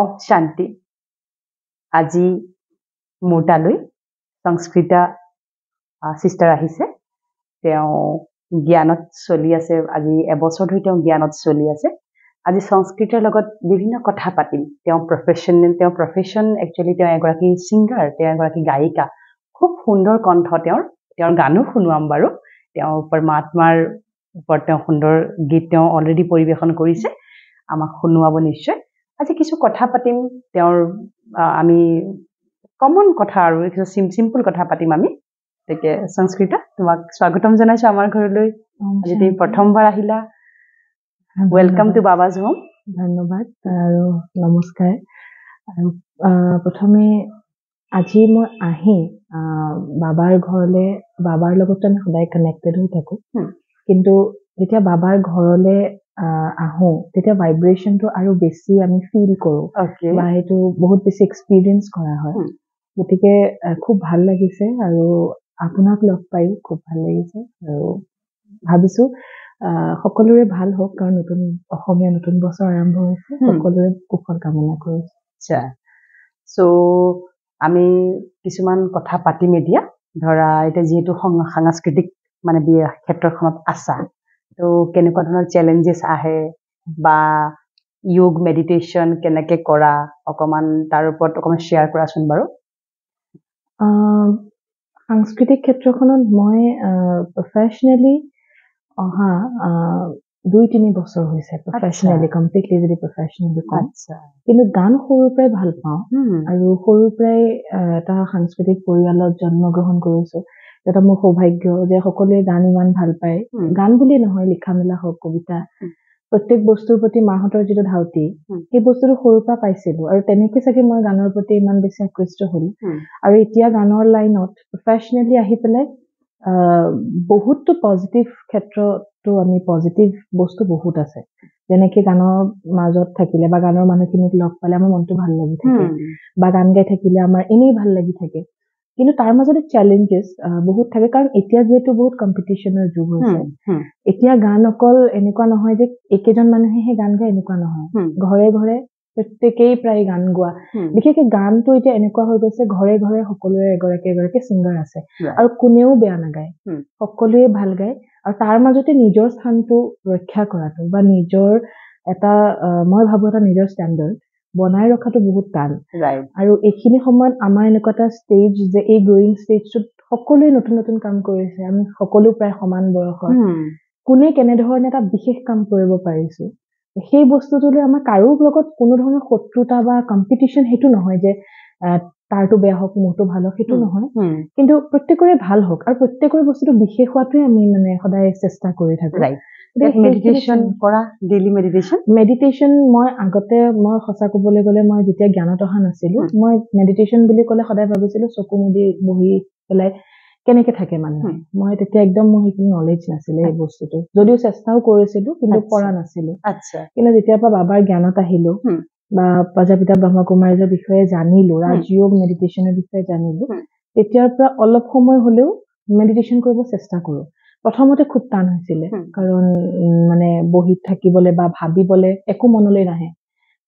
Of শান্তি আজি মোৰ তালৈ সংস্কৃতা চিষ্টাৰ আহিছে তেওঁ জ্ঞানত চলি আছে আজি এবছৰ ধৰি তেওঁ জ্ঞানত চলি আছে আজি সংস্কৃতৰ লগত বিভিন্ন কথা পাতিম তেওঁ প্ৰফেশ্যন তেওঁ প্ৰফেশ্যন একচুৱেলি তেওঁ এগৰাকী ছিংগাৰ তেওঁ এগৰাকী গায়িকা খুব সুন্দৰ কণ্ঠ তেওঁৰ তেওঁৰ গানো শুনোৱাম বাৰু তেওঁ পৰমাত্মাৰ ওপৰত তেওঁ সুন্দৰ গীত তেওঁ অলৰেডি পৰিৱেশন কৰিছে আমাক শুনোৱাব নিশ্চয় আজি কিছু কথা পাতিম তেওঁৰ আমি কমন কথা আৰু কিছু চিম চিম্পল কথা পাতিম আমি গতিকে সংস্কৃত তোমাক স্বাগতম জনাইছোঁ আমাৰ ঘৰলৈ আজি প্ৰথমবাৰ আহিলা ৱেলকাম টু বাবাজ হোম ধন্যবাদ আৰু নমস্কাৰ আৰু প্ৰথমে আজি মই আহি বাবাৰ ঘৰলৈ বাবাৰ লগততো আমি সদায় কানেক্টেড হৈ থাকোঁ কিন্তু যেতিয়া বাবাৰ ঘৰলৈ আহো তেতিয়া ভাইব্ৰেশ্যনটো আৰু বেছি আমি ফিল কৰো বা সেইটো বহুত বেছি এক্সপিৰিয়েঞ্চ কৰা হয় hmm. গতিকে খুব ভাল লাগিছে আৰু আপোনাক লগ পাই খুব ভাল লাগিছে আৰু ভাবিছো সকলোৰে ভাল হওক কাৰণ নতুন অসমীয়া নতুন বছৰ আৰম্ভ হৈছে hmm. সকলোৰে কুশল কামনা কৰিছো আচ্ছা চ' আমি কিছুমান কথা পাতিম এতিয়া ধৰা এতিয়া যিহেতু সাংস্কৃতিক মানে ক্ষেত্ৰখনত আছা তো কেনেকুৱা ধৰণৰ চেলেঞ্জেছ আহে বা য়োগ মেডিটেশ্যন কেনেকে কৰা অকণমান তাৰ ওপৰত অকণমান শ্বেয়াৰ কৰাচোন বাৰু সাংস্কৃতিক ক্ষেত্ৰখনত মই প্ৰফেচনেলি অহা দুই তিনি বছৰ হৈছে প্ৰফেচনেলি কমপ্লিটলি যদি প্ৰফেচনেলি কওঁ কিন্তু গান সৰুৰ পৰাই ভাল পাওঁ আৰু সৰুৰ পৰাই এটা সাংস্কৃতিক পৰিয়ালত জন্ম গ্ৰহণ কৰিছো এটা মোৰ সৌভাগ্য যে সকলোৱে গান ইমান ভাল পায় গান বুলি নহয় লিখা মেলা হওক কবিতা প্ৰত্যেক বস্তুৰ প্ৰতি মাহঁতৰ যিটো ধাউতি সেই বস্তুটো সৰুৰ পৰা পাইছিলো আৰু তেনেকে চাগে মই গানৰ প্ৰতি ইমান বেছি আকৃষ্ট হ'লো আৰু এতিয়া গানৰ লাইনত প্ৰফেচনেলি আহি পেলাই বহুতো পজিটিভ ক্ষেত্ৰতো আমি পজিটিভ বস্তু বহুত আছে যেনেকে গানৰ মাজত থাকিলে বা গানৰ মানুহখিনিক লগ পালে আমাৰ মনটো ভাল লাগি থাকে বা গান গাই থাকিলে আমাৰ এনেই ভাল লাগি থাকে কিন্তু তাৰ মাজতে চেলেঞ্জেছ বহুত থাকে কাৰণ এতিয়া যিহেতু বহুত কম্পিটিশ্যনৰ যুগ হৈছে এতিয়া গান অকল এনেকুৱা নহয় যে একেজন মানুহেহে গান গায় এনেকুৱা নহয় ঘৰে ঘৰে প্ৰত্যেকেই প্ৰায় গান গোৱা বিশেষকে গানটো এতিয়া এনেকুৱা হৈ গৈছে ঘৰে ঘৰে সকলোৰে এগৰাকী এগৰাকী ছিংগাৰ আছে আৰু কোনেও বেয়া নাগায় সকলোৱে ভাল গায় আৰু তাৰ মাজতে নিজৰ স্থানটো ৰক্ষা কৰাটো বা নিজৰ এটা মই ভাবো এটা নিজৰ ষ্টেণ্ডাৰ্ড বনাই ৰখাটো বহুত টান আৰু এইখিনি সময়ত আমাৰ এনেকুৱা এটা ষ্টেজ যে এই গ্ৰয়িং ষ্টেজটোত সকলোৱে নতুন নতুন কাম কৰিছে আমি সকলো প্ৰায় সমান বয়সৰ কোনে কেনেধৰণে এটা বিশেষ কাম কৰিব পাৰিছো সেই বস্তুটোলৈ আমাৰ কাৰো লগত কোনো ধৰণৰ শত্ৰুতা বা কম্পিটিশ্যন সেইটো নহয় যে তাৰটো বেয়া হওক মোৰটো ভাল হওক সেইটো নহয় কিন্তু প্ৰত্যেকৰে ভাল হওক আৰু প্ৰত্যেকৰে বস্তুটো বিশেষ হোৱাটোৱে আমি মানে সদায় চেষ্টা কৰি থাকো মেডিটেশ্যন কৰা ডেইলি মেডিটেশ্যন মেডিটেশ্যন মই আগতে মই সঁচা ক'বলৈ গ'লে মই যেতিয়া জ্ঞানত অহা নাছিলো মই মেডিটেশ্যন বুলি ক'লে সদায় ভাবিছিলো চকু মুদি বহি পেলাই কেনেকে থাকে মানুহ মই তেতিয়া একদম মোৰ সেইখিনি নলেজ নাছিলে এই বস্তুটো যদিও চেষ্টাও কৰিছিলো কিন্তু পৰা নাছিলো কিন্তু যেতিয়াৰ পৰা বাবাৰ জ্ঞানত আহিলো বা প্ৰজাপিতা ব্ৰহ্মকুমাৰীজৰ বিষয়ে জানিলো ৰাজযোগ মেডিটেশ্যনৰ বিষয়ে জানিলো তেতিয়াৰ পৰা অলপ সময় হলেও মেডিটেশ্যন কৰিব চেষ্টা কৰো প্ৰথমতে খুব টান হৈছিলে কাৰণ মানে বহি থাকিবলৈ বা ভাবিবলৈ একো মনলৈ নাহে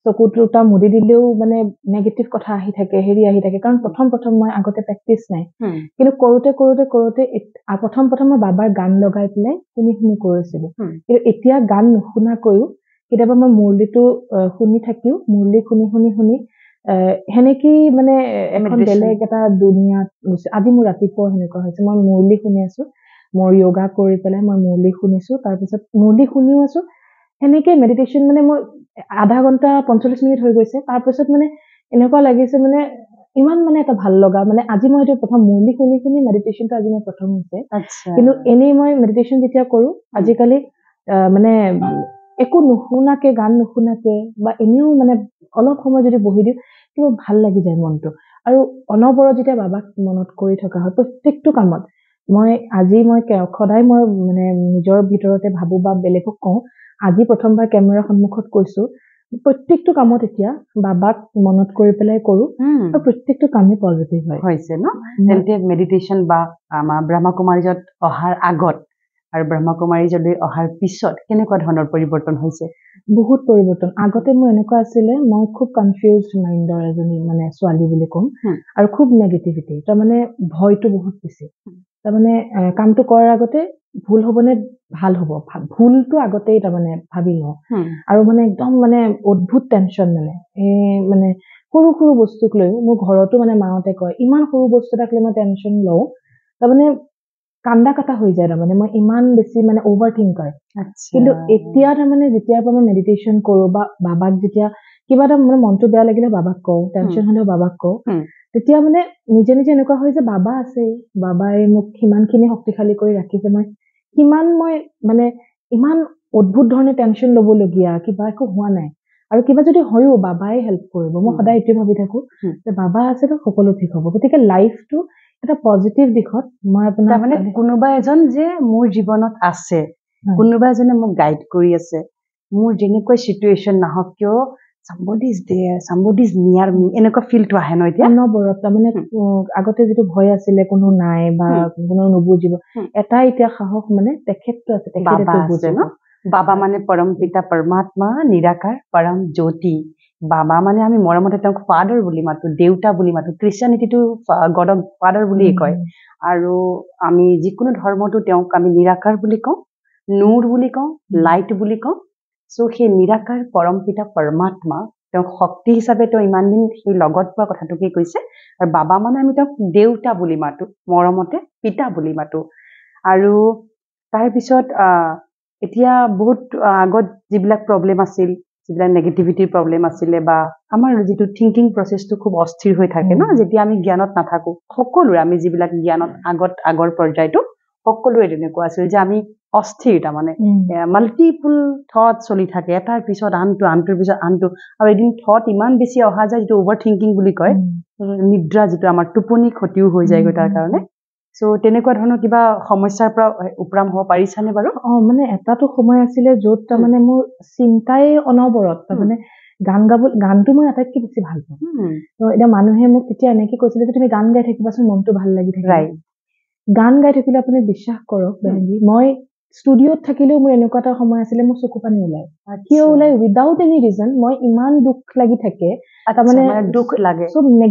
চকু দুটা মুদি দিলেও মানে নেগেটিভ কথা আহি থাকে হেৰি আহি থাকে কাৰণ প্ৰথম প্ৰথম মই আগতে প্ৰেক্টিচ নাই কিন্তু কৰোতে কৰোতে কৰোতে প্ৰথম প্ৰথম মই বাবাৰ গান লগাই পেলাই শুনি শুনি কৰিছিলো কিন্তু এতিয়া গান নুশুনাকৈও কেতিয়াবা মই মুৰলীটো শুনি থাকিও মুৰলী শুনি শুনি শুনি সেনেকেই মানে এখন বেলেগ এটা দুনিয়াত গুচি আজি মোৰ ৰাতিপুৱা সেনেকুৱা হৈছে মই মুৰলী শুনি আছো মোৰ য়োগা কৰি পেলাই মই মুৰলি শুনিছোঁ তাৰপিছত মুৰলি শুনিও আছো সেনেকে মেডিটেশ্যন মানে মই আধা ঘণ্টা পঞ্চল্লিছ মিনিট হৈ গৈছে তাৰপিছত মানে এনেকুৱা লাগিছে মানে ইমান মানে এটা ভাল লগা মানে আজি মই এইটো প্ৰথম মুৰলি শুনি শুনি মেডিটেশ্যনটো আজি মই প্ৰথম হৈছে কিন্তু এনেই মই মেডিটেশ্যন যেতিয়া কৰোঁ আজিকালি মানে একো নুশুনাকে গান নুশুনাকে বা এনেও মানে অলপ সময় যদি বহি দিওঁ কিন্তু ভাল লাগি যায় মনটো আৰু অনবৰত যেতিয়া বাবাক মনত কৰি থকা হয় প্ৰত্যেকটো কামত মই আজি মই সদায় মই মানে নিজৰ ভিতৰতে ভাবোঁ বা বেলেগক কওঁ আজি প্ৰথমবাৰ কেমেৰাৰ সন্মুখত কৈছোঁ প্ৰত্যেকটো কামত এতিয়া বাবাক মনত কৰি পেলাই কৰোঁ প্ৰত্যেকটো কামেই পজিটিভ হয় হৈছে ন তেন্তে মেডিটেশ্যন বা আমাৰ ব্ৰহ্মা কুমাৰীজত অহাৰ আগত আৰু ব্ৰহ্মা কুমাৰীজলৈ অহাৰ পিছত কেনেকুৱা ধৰণৰ পৰিৱৰ্তন হৈছে বহুত পৰিৱৰ্তন আগতে মোৰ এনেকুৱা আছিলে মই খুব কনফিউজ মাইণ্ডৰ এজনী মানে ছোৱালী বুলি কম আৰু খুব নেগেটিভিটি তাৰমানে ভয়টো বহুত বেছি তাৰমানে কামটো কৰাৰ আগতে ভুল হবনে ভাল হব ভুলটো আগতেই তাৰমানে ভাবি লওঁ আৰু মানে একদম মানে অদ্ভুত টেনচন মানে এই মানে সৰু সৰু বস্তুক লৈও মোৰ ঘৰতো মানে মাহঁতে কয় ইমান সৰু বস্তু এটাক লৈ মই টেনচন লওঁ তাৰমানে কান্দা কাটা হৈ যায় তাৰমানে মই ইমান বেছি মানে অভাৰ থিংক কৰে কিন্তু এতিয়া তাৰমানে যেতিয়াৰ পৰা মই মেডিটেশ্যন কৰোঁ বা বাবাক যেতিয়া কিবা এটা মানে মনটো বেয়া লাগিলে বাবাক কওঁ টেনচন হ'লেও বাবাক কওঁ তেতিয়া মানে নিজে নিজে এনেকুৱা হয় যে বাবা আছে বাবাই মোক সিমানখিনি শক্তিশালী কৰি ৰাখিছে মই সিমান মই মানে ইমান অদ্ভুত ধৰণে টেনশ্যন ল'বলগীয়া কিবা একো হোৱা নাই আৰু কিবা যদি হয়ো বাবাই হেল্প কৰিব মই সদায় এইটোৱে ভাবি থাকো যে বাবা আছেতো সকলো ঠিক হ'ব গতিকে লাইফটো এটা পজিটিভ দিশত মই আপোনাৰ মানে কোনোবা এজন যে মোৰ জীৱনত আছে কোনোবা এজনে মোক গাইড কৰি আছে মোৰ যেনেকুৱা চিটুৱেশ্যন নাহক কিয় চাম্বডি ইজ দে চাম্বডি ইজ নিয়াৰ মি এনেকুৱা ফিলটো আহে ন এতিয়া অনবৰত তাৰমানে আগতে যিটো ভয় আছিলে কোনো নাই বা কোনো নুবুজিব এটা এতিয়া সাহস মানে তেখেতটো আছে বুজে ন বাবা মানে পৰম পিতা পৰমাত্মা নিৰাকাৰ পৰম জ্যোতি বাবা মানে আমি মৰমতে তেওঁক ফাদাৰ বুলি মাতো দেউতা বুলি মাতো খ্ৰীষ্টানিটিটো গডক ফাদাৰ বুলিয়ে কয় আৰু আমি যিকোনো ধৰ্মটো তেওঁক আমি নিৰাকাৰ বুলি কওঁ নূৰ বুলি কওঁ লাইট বুলি কওঁ চ' সেই নিৰাকাৰ পৰম পিতা পৰমাত্মা তেওঁ শক্তি হিচাপে তেওঁ ইমান দিন সেই লগত পোৱা কথাটোকে কৈছে আৰু বাবা মানে আমি তেওঁক দেউতা বুলি মাতো মৰমতে পিতা বুলি মাতো আৰু তাৰপিছত এতিয়া বহুত আগত যিবিলাক প্ৰব্লেম আছিল যিবিলাক নেগেটিভিটিৰ প্ৰব্লেম আছিলে বা আমাৰ যিটো থিংকিং প্ৰচেছটো খুব অস্থিৰ হৈ থাকে ন যেতিয়া আমি জ্ঞানত নাথাকো সকলোৰে আমি যিবিলাক জ্ঞানত আগত আগৰ পৰ্যায়টো সকলোৰে তেনেকুৱা আছিল যে আমি অস্থিৰ তাৰমানে মাল্টিপুল থট চলি থাকে এটাৰ পিছত আনটো আনটোৰ পিছত আনটো আৰু এদিন থট ইমান বেছি অহা যায় যিটো অভাৰ থিংকিং বুলি কয় নিদ্ৰা যিটো আমাৰ টোপনি ক্ষতিও হৈ যায়গৈ তাৰ কাৰণে চ' তেনেকুৱা ধৰণৰ কিবা সমস্যাৰ পৰা উপৰাম হ'ব পাৰিছানে বাৰু অঁ মানে এটাটো সময় আছিলে য'ত তাৰমানে মোৰ চিন্তাই অনবৰত তাৰমানে গান গাব গানটো মই আটাইতকৈ বেছি ভাল পাওঁ এতিয়া মানুহে মোক তেতিয়া এনেকে কৈছিলে যে তুমি গান গাই থাকিবাচোন মনটো ভাল লাগি থাকে গান গাই থাকিলে আপুনি বিশ্বাস কৰক মই ষ্টুডিঅ'ত থাকিলেও মোৰ এনেকুৱা এটা সময় আছিলে মোৰ চকু পানী ওলাই কিয় ওলাই উইদাউট এনি ৰিজন মই ইমান দুখ লাগি থাকে কিছুমান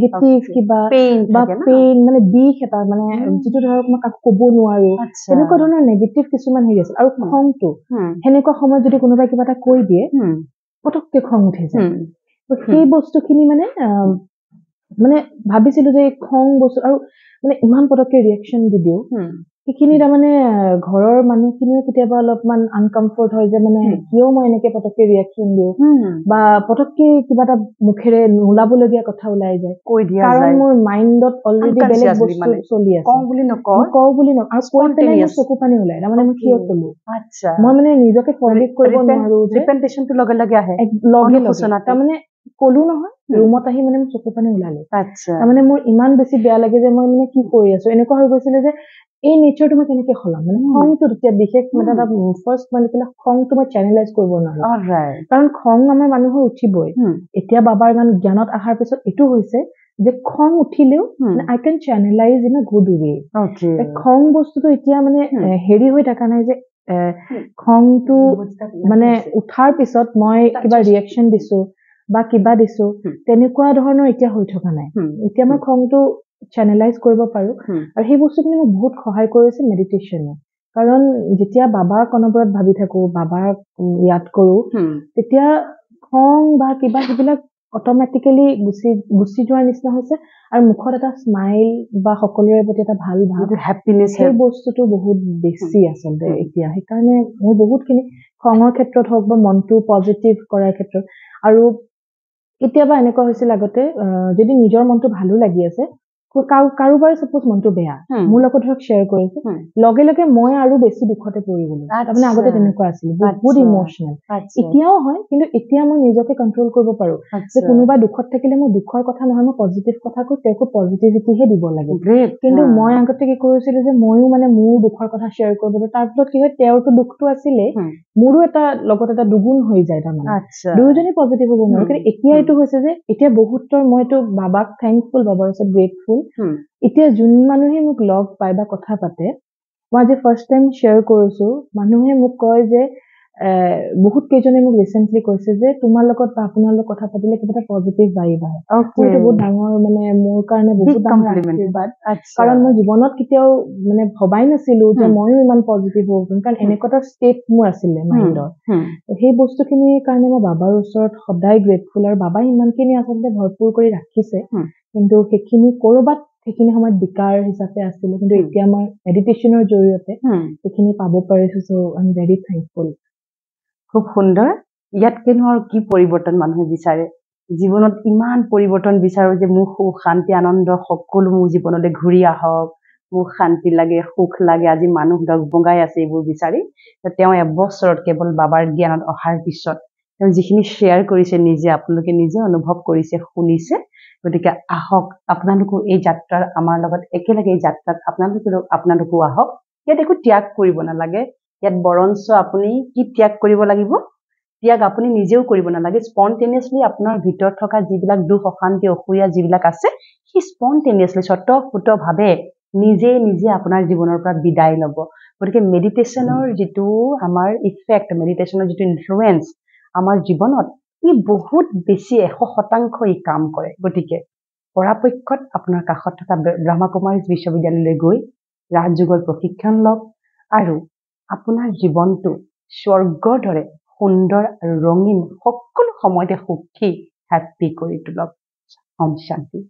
হেৰি আছিল আৰু খংটো সেনেকুৱা সময়ত যদি কোনোবাই কিবা এটা কৈ দিয়ে পটককে খং উঠি সেই বস্তুখিনি মানে মানে ভাবিছিলো যে খং বস্তু আৰু মানে ইমান পটককে ৰিয়েকশ্যন দি দিওঁ সেইখিনি তাৰমানে ঘৰৰ মানুহখিনিও কেতিয়াবা অলপমান আনকমফৰ্ট হয় যে মানে কিয় মই এনেকে পটককে ৰিয়েকশ্যন দিওঁ বা পটককে কিবা এটা মুখেৰে নোলাবলগীয়া কথা ওলাই যায় কৈ দিয়া কাৰণ মোৰ মাইণ্ডত অলৰেডি বেলেগ বস্তু চলি আছে চকু পানী ওলায় তাৰমানে মই কিয় কলো আচ্ছা মই মানে নিজকে ফৰ্মেট কৰিব নোৱাৰো ৰিপেণ্টেশ্যনটো লগে লগে আহে লগে লগে তাৰমানে কলো নহয় ৰুমত আহি মানে মোৰ চকু পানী ওলালে তাৰমানে মোৰ ইমান বেছি বেয়া লাগে যে মই মানে কি কৰি আছো এনেকুৱা হৈ গৈছিলে যে এই নেচাৰটো মই কেনেকে সলাম মানে খংটো তেতিয়া বিশেষ মানে তাত ফাৰ্ষ্ট মানে কিনা খংটো মই চেনেলাইজ কৰিব নোৱাৰো কাৰণ খং নামে মানুহৰ উঠিবই এতিয়া বাবাৰ গান জ্ঞানত অহাৰ পিছত এইটো হৈছে যে খং উঠিলেও I can channelize in good way খং বস্তুটো এতিয়া মানে হেৰি হৈ থকা নাই যে খংটো মানে উঠাৰ পিছত মই কিবা ৰিয়েকশ্যন দিছো বা কিবা দিছো তেনেকুৱা ধৰণৰ এতিয়া হৈ থকা নাই এতিয়া মই খংটো চেনেলাইজ কৰিব পাৰোঁ আৰু সেই বস্তুখিনি মোক বহুত সহায় কৰিছে মেডিটেশ্যনে কাৰণ যেতিয়া বাবাৰ কণবোৰত ভাবি থাকোঁ বাবাক ইয়াত কৰোঁ তেতিয়া খং বা কিবা সেইবিলাক অট'মেটিকেলি গুচি গুচি যোৱাৰ নিচিনা হৈছে আৰু মুখত এটা স্মাইল বা সকলোৰে প্ৰতি এটা ভাল ভাল হেপিনেছ সেই বস্তুটো বহুত বেছি আচলতে এতিয়া সেইকাৰণে মোৰ বহুতখিনি খঙৰ ক্ষেত্ৰত হওক বা মনটো পজিটিভ কৰাৰ ক্ষেত্ৰত আৰু কেতিয়াবা এনেকুৱা হৈছিল আগতে যদি নিজৰ মনটো ভালো লাগি আছে কাৰোবাৰ চাপ'জ মনটো বেয়া মোৰ লগত ধৰক শ্বেয়াৰ কৰিছো লগে লগে মই আৰু বেছি দুখতে পৰি গলো তাৰমানে আগতে তেনেকুৱা আছিল বহুত ইম'চনেল এতিয়াও হয় কিন্তু এতিয়া মই নিজকে কণ্ট্ৰল কৰিব পাৰো যে কোনোবা দুখত থাকিলে মই দুখৰ কথা নহয় মই পজিটিভ কথা কৈ তেওঁকো পজিটিভিটিহে দিব লাগে কিন্তু মই আগতে কি কৰিছিলো যে ময়ো মানে মোৰ দুখৰ কথা শ্বেয়াৰ কৰিব পাৰো তাৰ ফলত কি হয় তেওঁৰটো দুখটো আছিলেই মোৰো এটা লগত এটা দুগুণ হৈ যায় তাৰমানে দুয়োজনী পজিটিভ হ'ব নোৱাৰো কিন্তু এতিয়া এইটো হৈছে যে এতিয়া বহুতৰ মইতো বাবাক থেংকফুল বাবাৰ ওচৰত গ্ৰেটফুল এতিয়া যোন মানুহে মোক লগ পায় বা কথা পাতে মই আজি ফাৰ্ষ্ট টাইম শ্বেয়াৰ কৰিছো মানুহে মোক কয় যে বহুত কেইজনে মোক ৰিচেণ্টলি কৈছে যে তোমাৰ লগত বা আপোনাৰ লগত কথা পাতিলে কিবা এটা পজিটিভ বাঢ়িব সেইটো বহুত ডাঙৰ মানে মোৰ কাৰণে বহুত ডাঙৰ আশীৰ্বাদ কাৰণ মই জীৱনত কেতিয়াও মানে ভবাই নাছিলো যে ময়ো ইমান পজিটিভ হ'ব পাৰিম কাৰণ এনেকুৱা এটা ষ্টেপ মোৰ আছিলে মাইণ্ডৰ সেই বস্তুখিনিৰ কাৰণে মই বাবাৰ ওচৰত সদায় গ্ৰেটফুল আৰু বাবাই ইমানখিনি আচলতে ভৰপূৰ কৰি ৰাখিছে কিন্তু সেইখিনি ক'ৰবাত সেইখিনি সময়ত বিকাৰ হিচাপে আছিলে কিন্তু এতিয়া মই মেডিটেশ্যনৰ জৰিয়তে সেইখিনি পাব পাৰিছো so' I am very thankful খুব সুন্দৰ ইয়াত ইয়াতকৈনো আৰু কি পৰিৱৰ্তন মানুহে বিচাৰে জীৱনত ইমান পৰিৱৰ্তন বিচাৰোঁ যে মোৰ সুখ শান্তি আনন্দ সকলো মোৰ জীৱনলৈ ঘূৰি আহক মোক শান্তি লাগে সুখ লাগে আজি মানুহ ডগবগাই আছে এইবোৰ বিচাৰি তেওঁ এবছৰত কেৱল বাবাৰ জ্ঞানত অহাৰ পিছত তেওঁ যিখিনি শ্বেয়াৰ কৰিছে নিজে আপোনালোকে নিজে অনুভৱ কৰিছে শুনিছে গতিকে আহক আপোনালোকো এই যাত্ৰাৰ আমাৰ লগত একেলগে এই যাত্ৰাত আপোনালোকে আপোনালোকো আহক ইয়াত একো ত্যাগ কৰিব নালাগে ইয়াত বৰঞ্চ আপুনি কি ত্যাগ কৰিব লাগিব ত্যাগ আপুনি নিজেও কৰিব নালাগে স্পনটেনিয়াছলি আপোনাৰ ভিতৰত থকা যিবিলাক দুখ অশান্তি অসূয়া যিবিলাক আছে সেই স্পনটেনিয়াছলি স্বতঃফুতভাৱে নিজে নিজে আপোনাৰ জীৱনৰ পৰা বিদায় ল'ব গতিকে মেডিটেশ্যনৰ যিটো আমাৰ ইফেক্ট মেডিটেশ্যনৰ যিটো ইনফ্লুৱেঞ্চ আমাৰ জীৱনত ই বহুত বেছি এশ শতাংশ ই কাম কৰে গতিকে পৰাপক্ষত আপোনাৰ কাষত থকা ব্ৰহ্মা কুমাৰী বিশ্ববিদ্যালয়লৈ গৈ ৰাজযুগৰ প্ৰশিক্ষণ লওক আৰু আপোনাৰ জীৱনটো স্বৰ্গৰ দৰে সুন্দৰ আৰু ৰঙীন সকলো সময়তে সুখী হেপ্পী কৰি তোলক ওম শান্তি